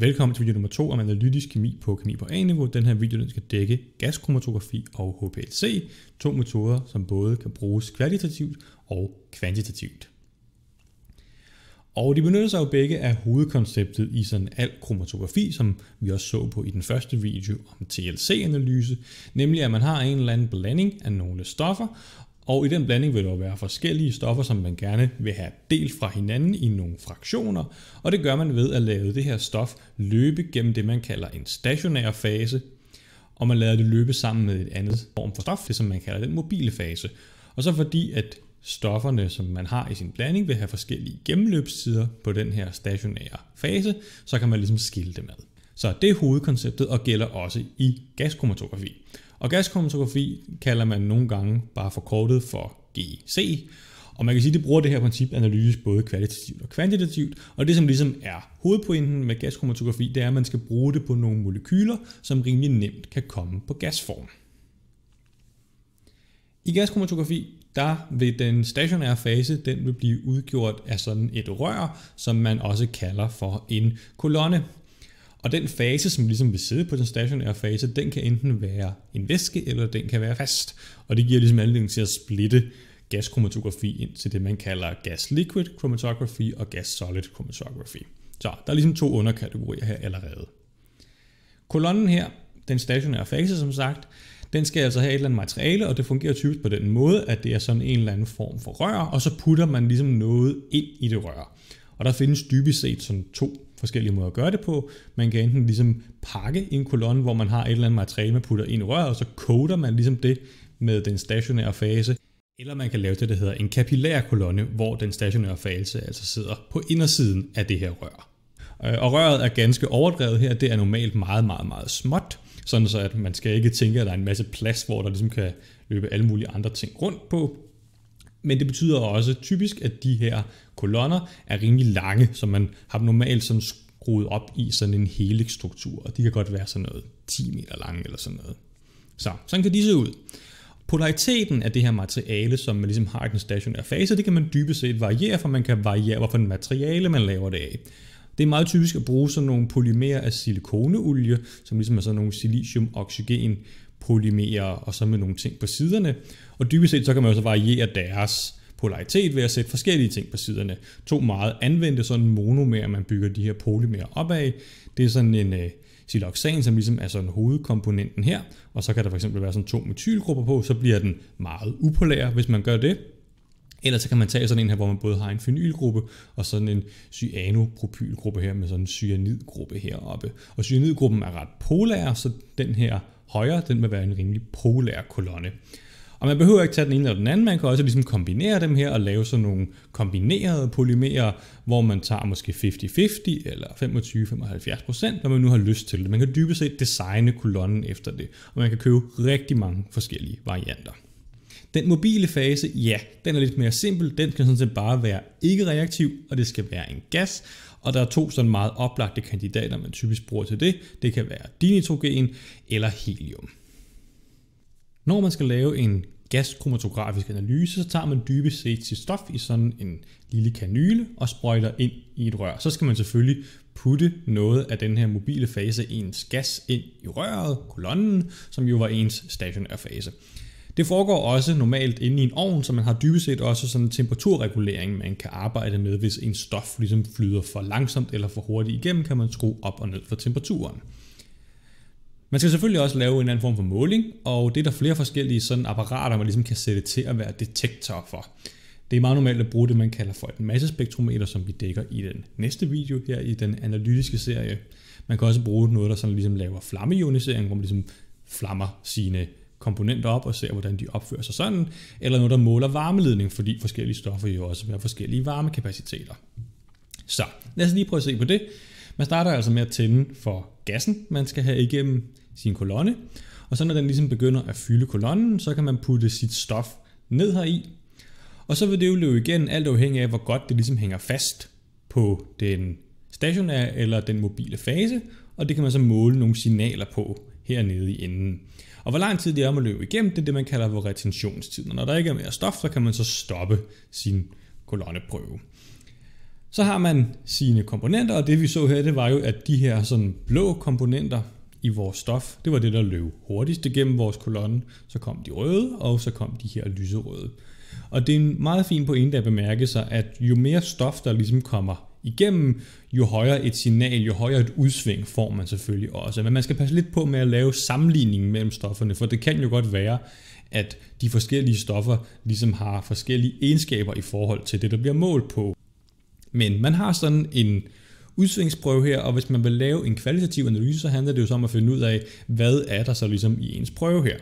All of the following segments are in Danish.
Velkommen til video nummer 2 om analytisk kemi på kemi på A-niveau. Den her video den skal dække gaskromatografi og HPLC, to metoder, som både kan bruges kvalitativt og kvantitativt. Og de benytter sig jo begge af hovedkonceptet i sådan al kromatografi, som vi også så på i den første video om TLC-analyse, nemlig at man har en eller anden blanding af nogle stoffer, og i den blanding vil der være forskellige stoffer, som man gerne vil have delt fra hinanden i nogle fraktioner, og det gør man ved at lade det her stof løbe gennem det, man kalder en stationær fase, og man lader det løbe sammen med et andet form for stof, det som man kalder den mobile fase. Og så fordi at stofferne, som man har i sin blanding, vil have forskellige gennemløbstider på den her stationære fase, så kan man ligesom skille dem ad. Så det er hovedkonceptet og gælder også i gaskromatografi. Og gaskromatografi kalder man nogle gange bare forkortet for GC, og man kan sige, at det bruger det her princip analyse både kvalitativt og kvantitativt, og det som ligesom er hovedpointen med gaskromatografi, det er, at man skal bruge det på nogle molekyler, som rimelig nemt kan komme på gasform. I gaskromatografi, der vil den stationære fase, den vil blive udgjort af sådan et rør, som man også kalder for en kolonne. Og den fase, som ligesom vil sidde på den stationære fase, den kan enten være en væske, eller den kan være fast. Og det giver ligesom anledning til at splitte gaskromatografi ind til det, man kalder gas-liquid chromatography og gas-solid chromatography. Så der er ligesom to underkategorier her allerede. Kolonnen her, den stationære fase som sagt, den skal altså have et eller andet materiale, og det fungerer typisk på den måde, at det er sådan en eller anden form for rør, og så putter man ligesom noget ind i det rør. Og der findes dybest set sådan to forskellige måder at gøre det på. Man kan enten ligesom pakke en kolonne, hvor man har et eller andet materiale, man putter ind i røret, og så koder man ligesom det med den stationære fase. Eller man kan lave det, der hedder en kapillær kolonne, hvor den stationære fase altså sidder på indersiden af det her rør. Øh, og røret er ganske overdrevet her. Det er normalt meget, meget, meget småt, sådan så at man skal ikke tænke, at der er en masse plads, hvor der ligesom kan løbe alle mulige andre ting rundt på. Men det betyder også typisk, at de her kolonner er rimelig lange, som man har normalt sådan skruet op i sådan en helix-struktur, og de kan godt være sådan noget 10 meter lange eller sådan noget. Så sådan kan de se ud. Polariteten af det her materiale, som man ligesom har i den stationære fase, det kan man dybest set variere, for man kan variere, hvorfor materiale man laver det af. Det er meget typisk at bruge sådan nogle polymerer af silikoneolie, som ligesom er sådan nogle silicium-oxygen polymerer og så med nogle ting på siderne. Og dybest set så kan man jo så variere deres polaritet ved at sætte forskellige ting på siderne. To meget anvendte sådan monomerer, man bygger de her polymerer op af. Det er sådan en øh, siloxan, som ligesom er sådan hovedkomponenten her. Og så kan der fx være sådan to metylgrupper på, så bliver den meget upolær, hvis man gør det. Ellers så kan man tage sådan en her, hvor man både har en fenylgruppe og sådan en cyanopropylgruppe her med sådan en cyanidgruppe heroppe. Og cyanidgruppen er ret polær, så den her højre, den vil være en rimelig polær kolonne. Og man behøver ikke tage den ene eller den anden, man kan også ligesom kombinere dem her og lave sådan nogle kombinerede polymerer, hvor man tager måske 50-50 eller 25-75%, når man nu har lyst til det. Man kan dybest set designe kolonnen efter det, og man kan købe rigtig mange forskellige varianter. Den mobile fase, ja, den er lidt mere simpel. Den skal sådan set bare være ikke reaktiv, og det skal være en gas. Og der er to sådan meget oplagte kandidater, man typisk bruger til det. Det kan være dinitrogen eller helium. Når man skal lave en gaskromatografisk analyse, så tager man dybest set sit stof i sådan en lille kanyle og sprøjter ind i et rør. Så skal man selvfølgelig putte noget af den her mobile fase ens gas ind i røret, kolonnen, som jo var ens stationære fase. Det foregår også normalt inde i en ovn, så man har dybest set også sådan en temperaturregulering, man kan arbejde med, hvis en stof ligesom flyder for langsomt eller for hurtigt igennem, kan man skrue op og ned for temperaturen. Man skal selvfølgelig også lave en anden form for måling, og det er der flere forskellige sådan apparater, man ligesom kan sætte til at være detektor for. Det er meget normalt at bruge det, man kalder for et massespektrometer, som vi dækker i den næste video her i den analytiske serie. Man kan også bruge noget, der sådan ligesom laver flammeionisering, hvor man ligesom flammer sine komponenter op og ser, hvordan de opfører sig sådan, eller noget, der måler varmeledning, fordi forskellige stoffer jo også har forskellige varmekapaciteter. Så lad os lige prøve at se på det. Man starter altså med at tænde for gassen, man skal have igennem sin kolonne, og så når den ligesom begynder at fylde kolonnen, så kan man putte sit stof ned heri, og så vil det jo løbe igen, alt afhængig af, hvor godt det ligesom hænger fast på den stationære eller den mobile fase, og det kan man så måle nogle signaler på hernede i enden. Og hvor lang tid det er om at løbe igennem, det er det, man kalder for retentionstiden. Og når der ikke er mere stof, så kan man så stoppe sin kolonneprøve. Så har man sine komponenter, og det vi så her, det var jo, at de her sådan blå komponenter i vores stof, det var det, der løb hurtigst igennem vores kolonne. Så kom de røde, og så kom de her lyserøde. Og det er en meget fin pointe at bemærke sig, at jo mere stof, der ligesom kommer igennem, jo højere et signal, jo højere et udsving får man selvfølgelig også. Men man skal passe lidt på med at lave sammenligning mellem stofferne, for det kan jo godt være, at de forskellige stoffer ligesom har forskellige egenskaber i forhold til det, der bliver målt på. Men man har sådan en udsvingsprøve her, og hvis man vil lave en kvalitativ analyse, så handler det jo så om at finde ud af, hvad er der så ligesom i ens prøve her.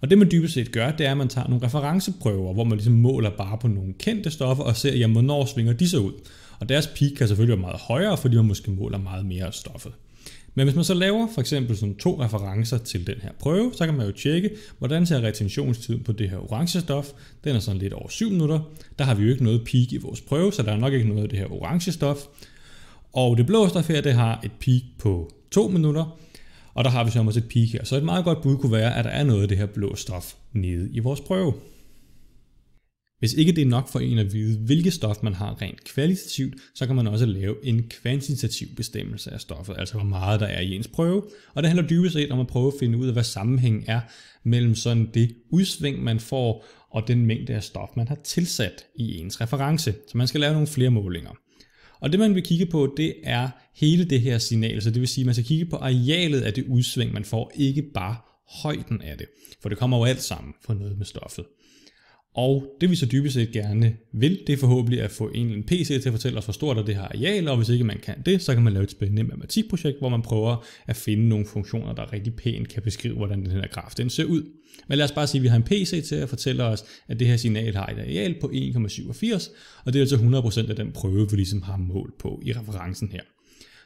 Og det man dybest set gør, det er, at man tager nogle referenceprøver, hvor man ligesom måler bare på nogle kendte stoffer og ser, jamen, hvornår svinger de så ud. Og deres peak kan selvfølgelig være meget højere, fordi man måske måler meget mere af stoffet. Men hvis man så laver for eksempel sådan to referencer til den her prøve, så kan man jo tjekke, hvordan ser retentionstiden på det her orange stof. Den er sådan lidt over 7 minutter. Der har vi jo ikke noget peak i vores prøve, så der er nok ikke noget af det her orange stof. Og det blå stof her, det har et peak på 2 minutter, og der har vi så også et peak her. Så et meget godt bud kunne være, at der er noget af det her blå stof nede i vores prøve. Hvis ikke det er nok for en at vide, hvilke stof man har rent kvalitativt, så kan man også lave en kvantitativ bestemmelse af stoffet, altså hvor meget der er i ens prøve. Og det handler dybest set om at prøve at finde ud af, hvad sammenhængen er mellem sådan det udsving, man får, og den mængde af stof, man har tilsat i ens reference. Så man skal lave nogle flere målinger. Og det man vil kigge på, det er hele det her signal, så det vil sige, at man skal kigge på arealet af det udsving, man får, ikke bare højden af det. For det kommer jo alt sammen fra noget med stoffet. Og det vi så dybest set gerne vil, det er forhåbentlig at få en, PC til at fortælle os, hvor stort er det her areal, og hvis ikke man kan det, så kan man lave et spændende matematikprojekt, hvor man prøver at finde nogle funktioner, der rigtig pænt kan beskrive, hvordan den her graf den ser ud. Men lad os bare sige, at vi har en PC til at fortælle os, at det her signal har et areal på 1,87, og det er altså 100% af den prøve, vi ligesom har mål på i referencen her.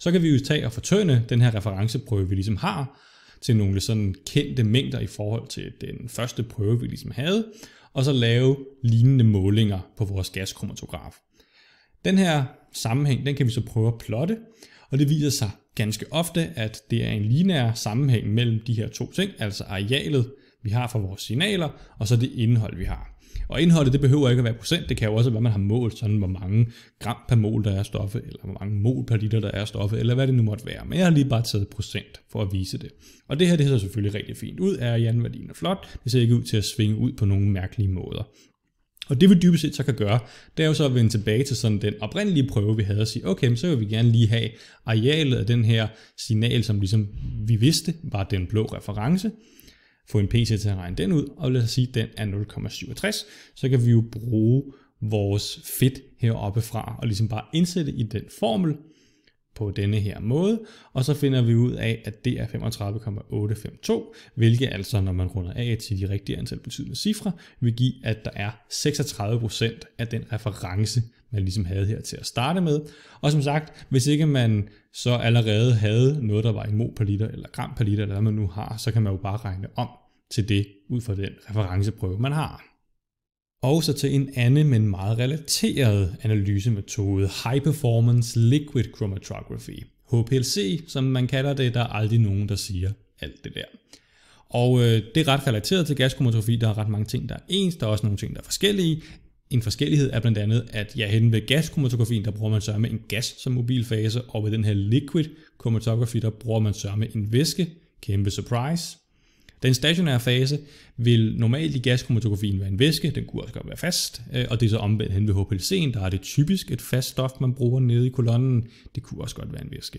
Så kan vi jo tage og fortøne den her referenceprøve, vi ligesom har, til nogle sådan kendte mængder i forhold til den første prøve, vi ligesom havde og så lave lignende målinger på vores gaskromatograf. Den her sammenhæng, den kan vi så prøve at plotte, og det viser sig ganske ofte, at det er en lineær sammenhæng mellem de her to ting, altså arealet, vi har for vores signaler, og så det indhold, vi har. Og indholdet, det behøver ikke at være procent, det kan jo også være, at man har målt sådan, hvor mange gram per mol, der er stoffet, eller hvor mange mol per liter, der er stoffet, eller hvad det nu måtte være. Men jeg har lige bare taget procent for at vise det. Og det her, det ser selvfølgelig rigtig fint ud, er jernværdien er flot, det ser ikke ud til at svinge ud på nogle mærkelige måder. Og det vi dybest set så kan gøre, det er jo så at vende tilbage til sådan den oprindelige prøve, vi havde og sige, okay, så vil vi gerne lige have arealet af den her signal, som ligesom vi vidste var den blå reference få en PC til at regne den ud, og lad os sige, at den er 0,67, så kan vi jo bruge vores fedt heroppe fra og ligesom bare indsætte i den formel, på denne her måde, og så finder vi ud af, at det er 35,852, hvilket altså, når man runder af til de rigtige antal betydende cifre, vil give, at der er 36% af den reference, man ligesom havde her til at starte med. Og som sagt, hvis ikke man så allerede havde noget, der var i mol per liter, eller gram per liter, eller hvad man nu har, så kan man jo bare regne om til det ud fra den referenceprøve, man har og så til en anden, men meget relateret analysemetode, High Performance Liquid Chromatography, HPLC, som man kalder det, der er aldrig nogen, der siger alt det der. Og øh, det er ret relateret til gaskromatografi, der er ret mange ting, der er ens, der er også nogle ting, der er forskellige. En forskellighed er blandt andet, at ja, hen ved gaskromatografien, der bruger man sørme en gas som mobilfase, og ved den her liquid chromatography, der bruger man sørme en væske, kæmpe surprise. Den stationære fase vil normalt i gaskromatografien være en væske, den kunne også godt være fast, øh, og det er så omvendt hen ved HPLC'en, der er det typisk et fast stof, man bruger nede i kolonnen, det kunne også godt være en væske.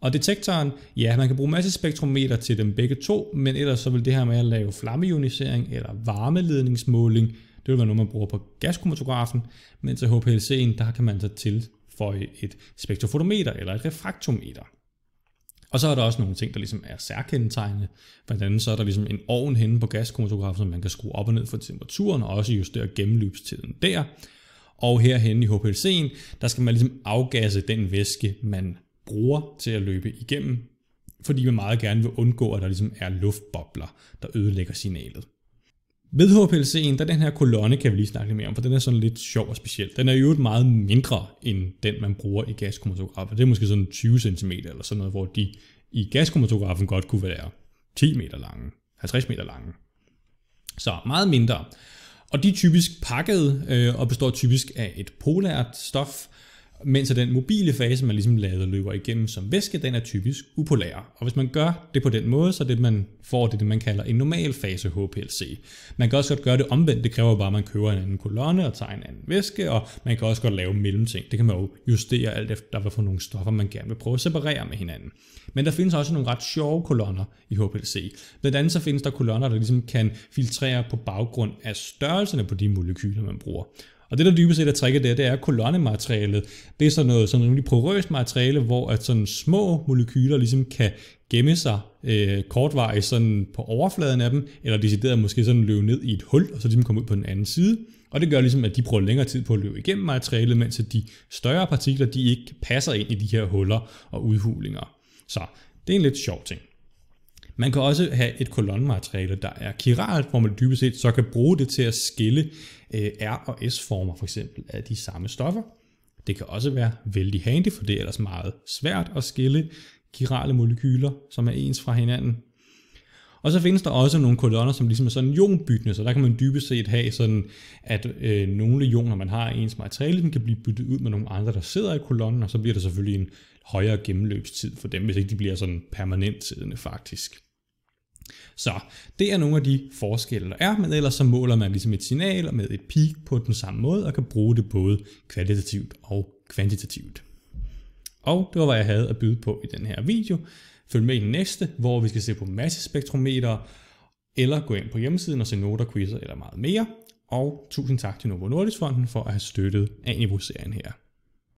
Og detektoren, ja, man kan bruge masse spektrometer til dem begge to, men ellers så vil det her med at lave flammeionisering eller varmeledningsmåling, det vil være noget, man bruger på gaskromatografen, men til HPLC'en, der kan man så tilføje et spektrofotometer eller et refraktometer. Og så er der også nogle ting, der ligesom er særkendetegnende. Blandt andet så er der ligesom en ovn henne på gaskromatografen, som man kan skrue op og ned for temperaturen, og også justere gennemløbstiden der. Og hen i HPLC'en, der skal man ligesom afgasse den væske, man bruger til at løbe igennem, fordi man meget gerne vil undgå, at der ligesom er luftbobler, der ødelægger signalet. Ved HPLC'en, der den her kolonne, kan vi lige snakke lidt mere om, for den er sådan lidt sjov og speciel. Den er jo øvrigt meget mindre end den, man bruger i gaskromatograffer. Det er måske sådan 20 cm eller sådan noget, hvor de i gaskromatografen godt kunne være 10 meter lange, 50 meter lange. Så meget mindre. Og de er typisk pakket øh, og består typisk af et polært stof, mens den mobile fase, man ligesom lader løber igennem som væske, den er typisk upolær. Og hvis man gør det på den måde, så er det, man får det, det man kalder en normal fase HPLC. Man kan også godt gøre det omvendt, det kræver bare, at man køber en anden kolonne og tager en anden væske, og man kan også godt lave mellemting. Det kan man jo justere alt efter, hvad for nogle stoffer, man gerne vil prøve at separere med hinanden. Men der findes også nogle ret sjove kolonner i HPLC. Blandt andet så findes der kolonner, der ligesom kan filtrere på baggrund af størrelserne på de molekyler, man bruger. Og det, der dybest set er tricket der, det er kolonnematerialet. Det er sådan noget sådan rimelig porøst materiale, hvor at sådan små molekyler ligesom kan gemme sig øh, kortvarigt sådan på overfladen af dem, eller decideret måske sådan løbe ned i et hul, og så ligesom komme ud på den anden side. Og det gør ligesom, at de bruger længere tid på at løbe igennem materialet, mens de større partikler, de ikke passer ind i de her huller og udhulinger. Så det er en lidt sjov ting. Man kan også have et kolonnemateriale, der er kiralt, hvor man dybest set så kan bruge det til at skille øh, R- og S-former for eksempel af de samme stoffer. Det kan også være vældig handy, for det er ellers meget svært at skille kirale molekyler, som er ens fra hinanden. Og så findes der også nogle kolonner, som ligesom er sådan jonbyttende, så der kan man dybest set have sådan, at øh, nogle ioner, man har i ens materiale, den kan blive byttet ud med nogle andre, der sidder i kolonnen, og så bliver der selvfølgelig en højere gennemløbstid for dem, hvis ikke de bliver sådan permanent siddende faktisk. Så det er nogle af de forskelle, der er, men ellers så måler man ligesom et signal og med et peak på den samme måde, og kan bruge det både kvalitativt og kvantitativt. Og det var, hvad jeg havde at byde på i den her video. Følg med i den næste, hvor vi skal se på massespektrometer, eller gå ind på hjemmesiden og se noter, quizzer eller meget mere. Og tusind tak til Novo Nordisk Fonden for at have støttet niveau serien her.